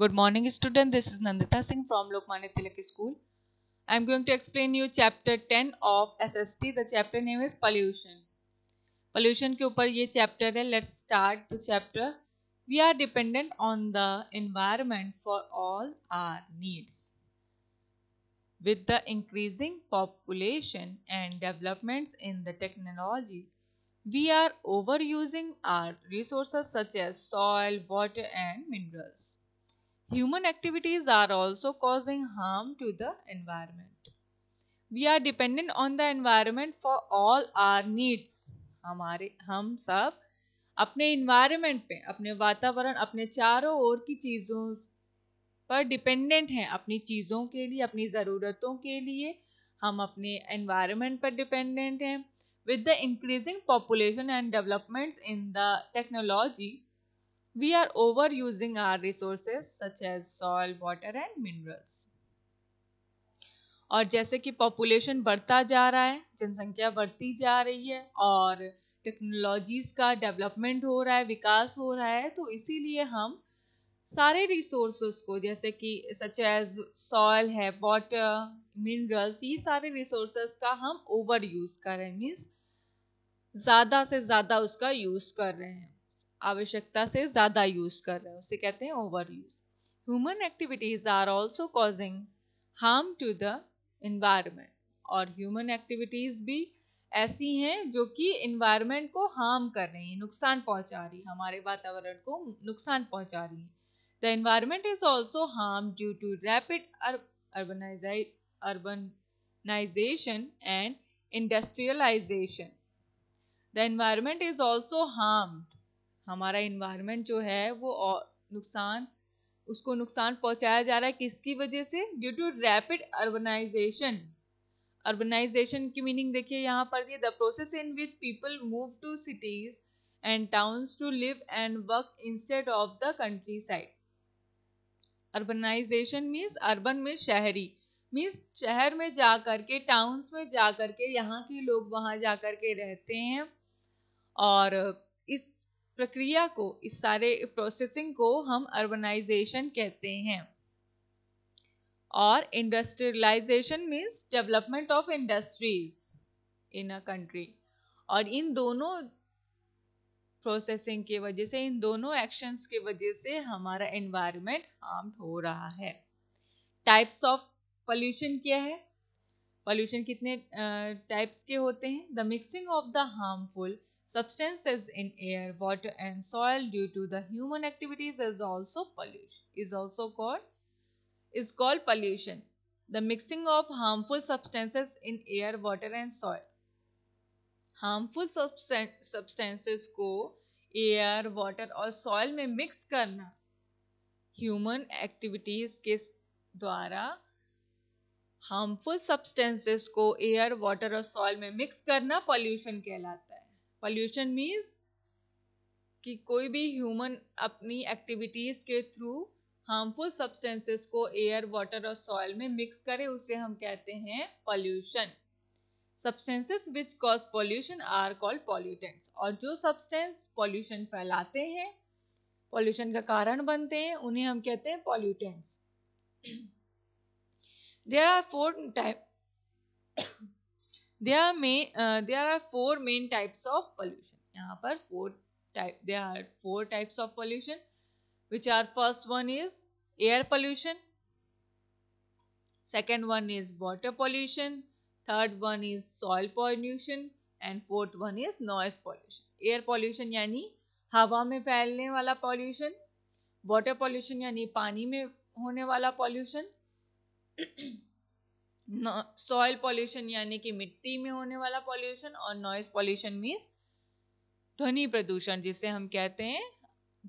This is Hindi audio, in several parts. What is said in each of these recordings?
Good morning student, this is Nandita Singh from Lokmanya Tilak School. I am going to explain you chapter 10 of SST. The chapter name is pollution. Pollution के ऊपर ये chapter है. Let's start the chapter. We are dependent on the environment for all our needs. With the increasing population and developments in the technology, we are overusing our resources such as soil, water and minerals. human activities are also causing harm to the environment we are dependent on the environment for all our needs हमारे हम सब अपने इन्वायरमेंट पे अपने वातावरण अपने चारों ओर की चीज़ों पर डिपेंडेंट हैं अपनी चीज़ों के लिए अपनी ज़रूरतों के लिए हम अपने एनवायरनमेंट पर डिपेंडेंट हैं with the increasing population and developments in the technology we are overusing our resources such as soil, water and minerals. और जैसे कि पॉपुलेशन बढ़ता जा रहा है जनसंख्या बढ़ती जा रही है और टेक्नोलॉजीज़ का डेवलपमेंट हो रहा है विकास हो रहा है तो इसीलिए हम सारे रिसोर्सेज को जैसे कि सच एज सॉयल है वाटर मिनरल्स ये सारे रिसोर्सेज का हम ओवर यूज़ कर रहे हैं मीन्स ज़्यादा से ज़्यादा उसका यूज़ कर रहे हैं आवश्यकता से ज़्यादा यूज़ कर रहे हैं उसे कहते हैं overuse human activities are also causing harm to the environment और ह्यूमन एक्टिविटीज़ भी ऐसी हैं जो कि इन्वायरमेंट को हार्म कर रही हैं नुकसान पहुंचा रही हमारे वातावरण को नुकसान पहुंचा रही हैं the environment is also harm due to rapid urbanisation and industrialisation the environment is also harmed हमारा इन्वायरमेंट जो है वो नुकसान उसको नुकसान पहुंचाया जा रहा है किसकी वजह से due to rapid urbanisation urbanisation की मीनिंग देखिए यहाँ पर दिए the process in which people move to cities and towns to live and work instead of the countryside urbanisation means urban में शहरी मीन्स शहर में जा कर के टाउन्स में जा कर के यहाँ के लोग वहाँ जा कर के रहते हैं और प्रक्रिया को इस सारे प्रोसेसिंग को हम अर्बनाइजेशन कहते हैं और industrialisation means development of industries in a country और इन दोनों प्रोसेसिंग के वजह से इन दोनों एक्शंस के वजह से हमारा एनवायरनमेंट हार्म हो रहा है टाइप्स ऑफ पॉल्यूशन क्या है पॉल्यूशन कितने टाइप्स uh, के होते हैं the mixing of the harmful substances in air, water and soil due to the human activities is also pollution is also called is called pollution. The mixing of harmful substances in air, water and soil. harmful substances substances ko air water or soil mein mix karna human activities ke dwara harmful substances ko air water or soil mein mix karna pollution kehlata pollution means कि कोई भी ह्यूमन अपनी एक्टिविटीज़ के थ्रू हार्मफुल सब्सटेंसेस को एयर वाटर और सॉइल में मिक्स करे उसे हम कहते हैं pollution substances which cause pollution are called pollutants और जो सब्सटेंस पॉल्यूशन फैलाते हैं पॉल्यूशन का कारण बनते हैं उन्हें हम कहते हैं pollutants there are four type third one is soil pollution and fourth one is noise pollution air pollution यानी हवा में फैलने वाला पॉल्यूशन वॉटर पॉल्यूशन यानी पानी में होने वाला पॉल्यूशन सॉइल पॉल्यूशन यानी कि मिट्टी में होने वाला पॉल्यूशन और नॉइस पॉल्यूशन मीन्स ध्वनि प्रदूषण जिसे हम कहते हैं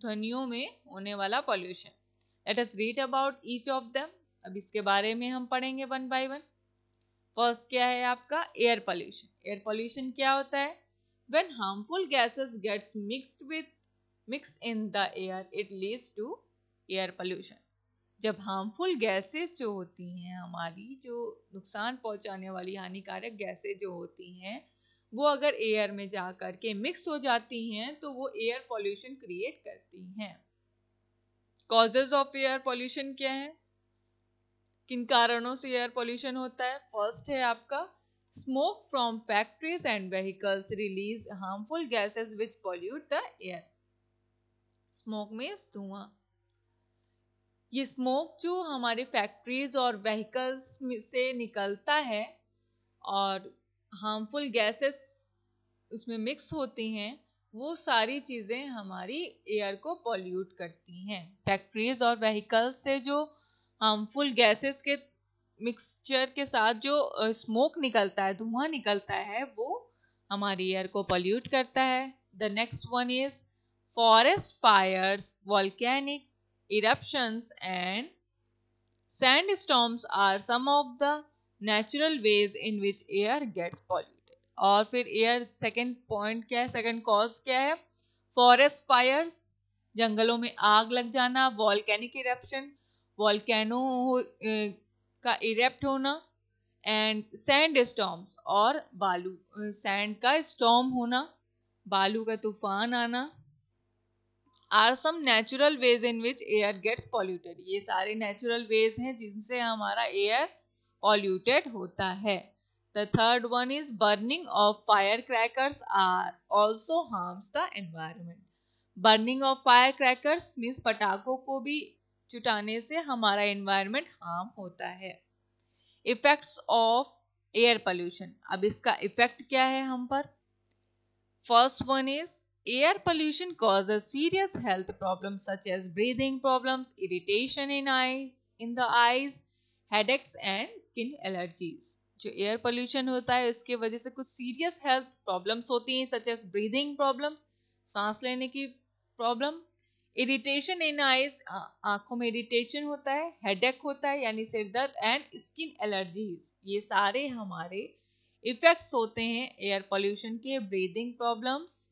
ध्वनियों में होने वाला pollution let us read about each of them अब इसके बारे में हम पढ़ेंगे वन बाय वन फर्स्ट क्या है आपका एयर पॉल्यूशन एयर पॉल्यूशन क्या होता है when harmful gases gets mix with mix in the air it leads to air pollution जब हार्मफुल गैसेस जो होती हैं हमारी जो नुकसान पहुंचाने वाली हानिकारक गैसें जो होती हैं वो अगर एयर में जा कर के मिक्स हो जाती हैं तो वो एयर पॉल्यूशन क्रिएट करती हैं कॉजेज ऑफ एयर पॉल्यूशन क्या है किन कारणों से एयर पॉल्यूशन होता है फर्स्ट है आपका smoke from factories and vehicles release harmful gases which pollute the air smoke means धुआं ये स्मोक जो हमारे फैक्ट्रीज और व्हीकल्स से निकलता है और हार्मफुल गैसेस उसमें मिक्स होती हैं वो सारी चीज़ें हमारी एयर को पॉल्यूट करती हैं फैक्ट्रीज और व्हीकल्स से जो हार्मफुल गैसेस के मिक्सचर के साथ जो स्मोक निकलता है धुआं निकलता है वो हमारी एयर को पॉल्यूट करता है the next one is forest fires volcanic eruptions and sandstorms are some of the natural ways in which air gets polluted और फिर एयर सेकंड पॉइंट क्या है सेकंड कॉज क्या है फॉरेस्ट फायर्स जंगलों में आग लग जाना वॉल्केनिक इरप्शन वॉल्केनो का इरेप्ट होना एंड सैंड स्टॉम्स और बालू सैंड का स्टॉम होना बालू का तूफान आना are some natural ways in which air gets polluted ये सारे नेचुरल वेज हैं जिनसे हमारा एयर पॉल्यूटेड होता है the third one is burning of fire crackers are also harms the environment burning of fire crackers means पटाखों को भी चुटाने से हमारा एनवायरमेंट हार्म होता है इफेक्ट्स ऑफ एयर पॉल्यूशन अब इसका इफेक्ट क्या है हम पर first one is Air pollution causes serious health problems such as breathing problems, irritation in eye, in the eyes, headaches and skin allergies. जो एयर पोल्यूशन होता है उसके वजह से कुछ सीरियस हेल्थ प्रॉब्लम्स होती हैं सच एज ब्रीदिंग प्रॉब्लम्स सांस लेने की प्रॉब्लम इरिटेशन इन आईज आंखों में इरिटेशन होता है हेडेक होता है यानी सिर दर्द एंड स्किन एलर्जीज ये सारे हमारे इफेक्ट्स होते हैं एयर पोल्यूशन के breathing problems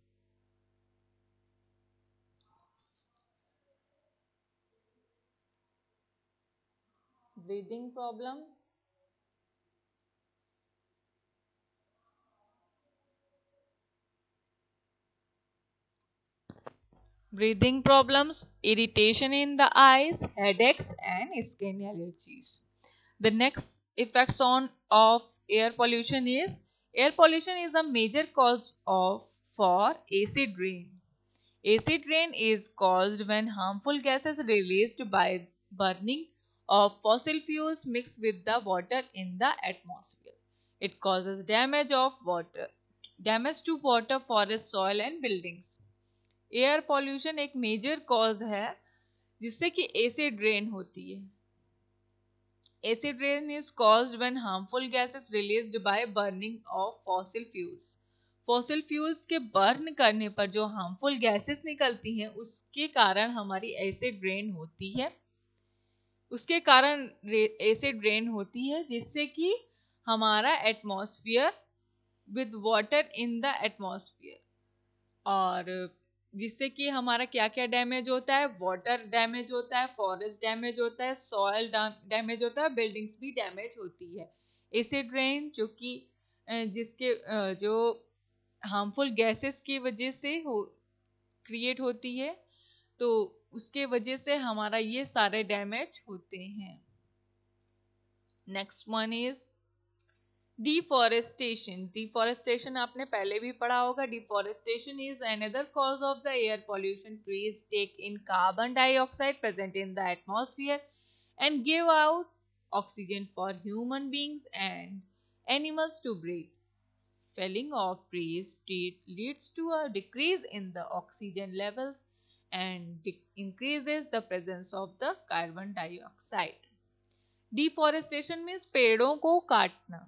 breathing problems, breathing problems, irritation in the eyes, headaches and skin allergies. The next effects on of air pollution is air pollution is a major cause of for acid rain. Acid rain is caused when harmful gases released by burning of fossil fuels mixed with the water in the atmosphere. It causes damage of water, damage to water, forest, soil and buildings. Air pollution एक मेजर कॉज है जिससे कि एसिड रेन होती है acid rain is caused when harmful gases released by burning of fossil fuels fossil fuels के बर्न करने पर जो हार्मफुल गैसेस निकलती हैं उसके कारण हमारी एसिड ड्रेन होती है उसके कारण एसिड रेन होती है जिससे कि हमारा atmosphere with water in the atmosphere और जिससे कि हमारा क्या क्या डैमेज होता है वाटर डैमेज होता है फॉरेस्ट डैमेज होता है सॉयल डैमेज होता है बिल्डिंग्स भी डैमेज होती है एसिड रेन जो कि जिसके जो हार्मफुल गैसेस की वजह से हो क्रिएट होती है तो उसके वजह से हमारा ये सारे डैमेज होते हैं next one is deforestation deforestation आपने पहले भी पढ़ा होगा deforestation is another cause of the air pollution trees take in carbon dioxide present in the atmosphere and give out oxygen for human beings and animals to breathe felling of trees leads to a decrease in the oxygen levels and increases the presence of the carbon dioxide. Deforestation means पेड़ों को काटना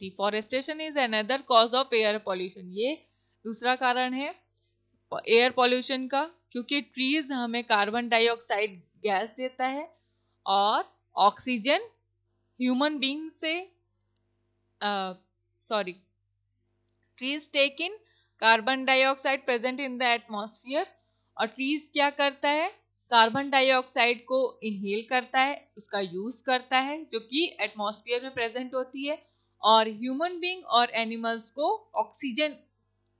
deforestation is another cause of air pollution ये दूसरा कारण है एयर पॉल्यूशन का क्योंकि ट्रीज हमें कार्बन डाइऑक्साइड गैस देता है और ऑक्सीजन ह्यूमन बींग से sorry trees take in carbon dioxide present in the atmosphere और ट्रीज क्या करता है कार्बन डाइऑक्साइड को इनहेल करता है उसका यूज करता है जो कि एटमोसफियर में प्रेजेंट होती है और ह्यूमन बींग और एनिमल्स को ऑक्सीजन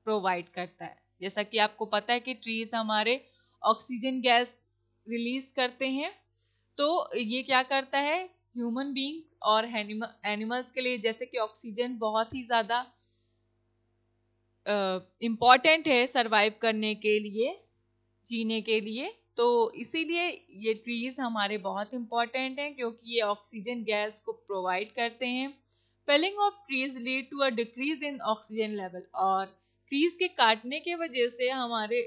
प्रोवाइड करता है जैसा कि आपको पता है कि ट्रीज हमारे ऑक्सीजन गैस रिलीज करते हैं तो ये क्या करता है ह्यूमन बींग्स और एनिमल्स के लिए जैसे कि ऑक्सीजन बहुत ही ज़्यादा इम्पॉर्टेंट है सरवाइव करने के लिए जीने के लिए तो इसीलिए ये ट्रीज़ हमारे बहुत इंपॉर्टेंट हैं क्योंकि ये ऑक्सीजन गैस को प्रोवाइड करते हैं felling of trees lead to a decrease in oxygen level और ट्रीज़ के काटने के वजह से हमारे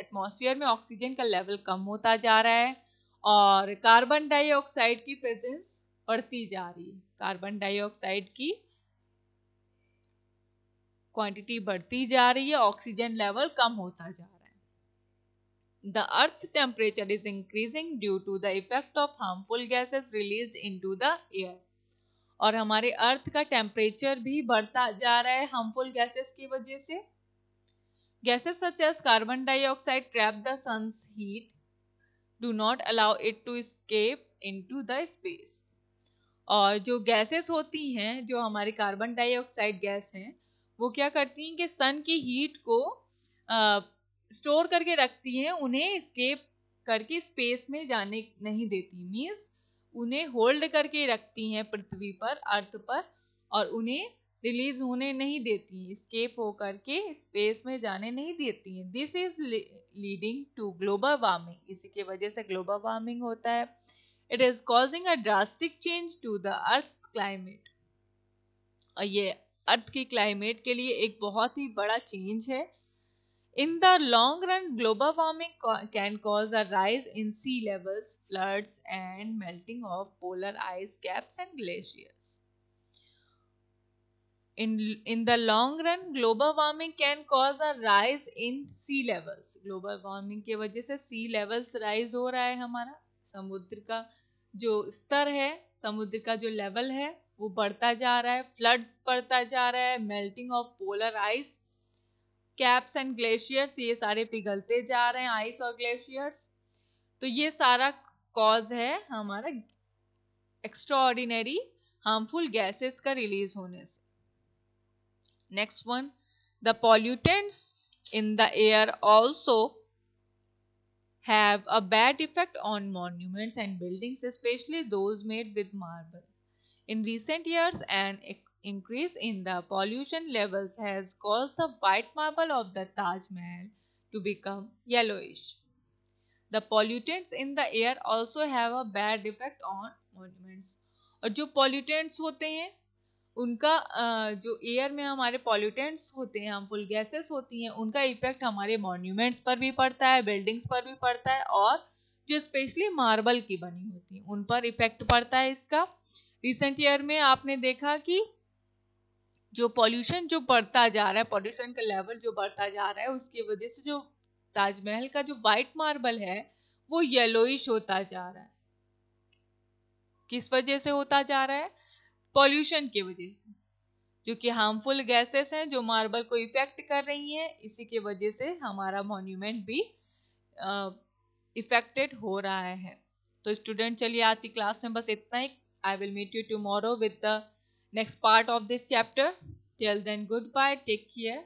एटमॉस्फेयर में ऑक्सीजन का लेवल कम होता जा रहा है और कार्बन डाइऑक्साइड की प्रेजेंस बढ़ती जा रही है कार्बन डाइऑक्साइड की क्वांटिटी बढ़ती जा रही है ऑक्सीजन लेवल कम होता जा रहा है The Earth's temperature is increasing due to the effect of harmful gases released into the air. और हमारे अर्थ का टेम्परेचर भी बढ़ता जा रहा है हार्मफुल गैसेस की वजह से gases such as carbon dioxide trap the sun's heat do not allow it to escape into the space और जो गैसेस होती हैं जो हमारे कार्बन डाइऑक्साइड गैस हैं वो क्या करती हैं कि सन की हीट को स्टोर करके रखती हैं उन्हें स्केप करके स्पेस में जाने नहीं देती मीन्स उन्हें होल्ड करके रखती हैं पृथ्वी पर अर्थ पर और उन्हें रिलीज होने नहीं देती स्केप हो करके स्पेस में जाने नहीं देती हैं this is leading to global warming इसी के वजह से ग्लोबल वार्मिंग होता है it is causing a drastic change to the earth climate और ये अर्थ की क्लाइमेट के लिए एक बहुत ही बड़ा चेंज है In the long run, global warming co- can cause a rise in sea levels, floods, and melting of polar ice caps and glaciers. In, in the long run, global warming can cause a rise in sea levels. Global warming की वजह से sea levels rise हो रहा है हमारा समुद्र का जो स्तर है समुद्र का जो level है वो बढ़ता जा रहा है floods बढ़ता जा रहा है melting of polar ice caps and glaciers ये सारे पिघलते जा रहे हैं आइस और ग्लेशियर्स तो ये सारा कॉज है हमारा एक्स्ट्राऑर्डिनरी हार्मफुल गैसेस का रिलीज होने से next one the pollutants in the air also have a bad effect on monuments and buildings especially those made with marble in recent years and increase in the pollution levels has caused the white marble of the Taj Mahal to become yellowish. The pollutants in the air also have a bad effect on monuments. और जो pollutants होते हैं उनका जो एयर में हमारे पॉल्यूटेंट्स होते हैं हार्मफुल गैसेस होती हैं उनका इफेक्ट हमारे मॉन्यूमेंट्स पर भी पड़ता है बिल्डिंग्स पर भी पड़ता है और जो स्पेशली मार्बल की बनी होती है उन पर इफेक्ट पड़ता है इसका रिसेंट ईयर में आपने देखा कि जो पॉल्यूशन जो बढ़ता जा रहा है पॉल्यूशन का लेवल जो बढ़ता जा रहा है उसकी वजह से जो ताजमहल का जो वाइट मार्बल है वो येलोइश होता जा रहा है किस वजह से होता जा रहा है पॉल्यूशन की वजह से जो कि हार्मफुल गैसेस हैं जो मार्बल को इफेक्ट कर रही हैं इसी के वजह से हमारा मॉन्यूमेंट भी इफेक्टेड हो रहा है तो स्टूडेंट चलिए आज की क्लास में बस इतना ही I will meet you tomorrow with the next part of this chapter till then goodbye take care